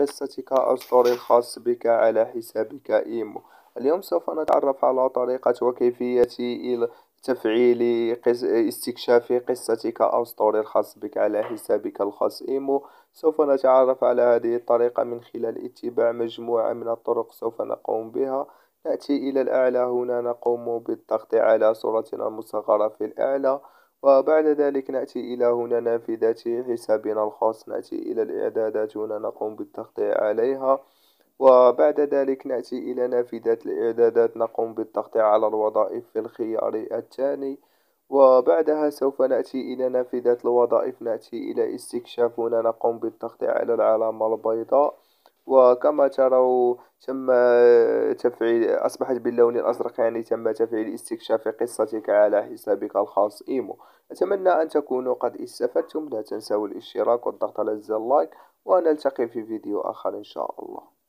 قصتك أسطوري الخاص بك على حسابك إيمو اليوم سوف نتعرف على طريقة وكيفية تفعيل استكشاف قصتك أسطوري الخاص بك على حسابك الخاص إيمو سوف نتعرف على هذه الطريقة من خلال اتباع مجموعة من الطرق سوف نقوم بها نأتي إلى الأعلى هنا نقوم بالضغط على صورتنا المصغرة في الأعلى وبعد ذلك نأتي إلى هنا نافذة حسابنا الخاص نأتي إلى الإعدادات هنا نقوم بالتخطيع عليها وبعد ذلك نأتي إلى نافذة الإعدادات نقوم بالتخطيع على الوظائف في الخيار الثاني وبعدها سوف نأتي إلى نافذة الوظائف نأتي إلى استكشاف هنا نقوم بالتخطيع على العلامة البيضاء وكما تروا تم تفعيل أصبحت باللون الأزرق يعني تم تفعيل استكشاف قصتك على حسابك الخاص إيمو أتمنى أن تكونوا قد استفدتم لا تنسوا الاشتراك والضغط على زر اللايك ونلتقي في فيديو آخر إن شاء الله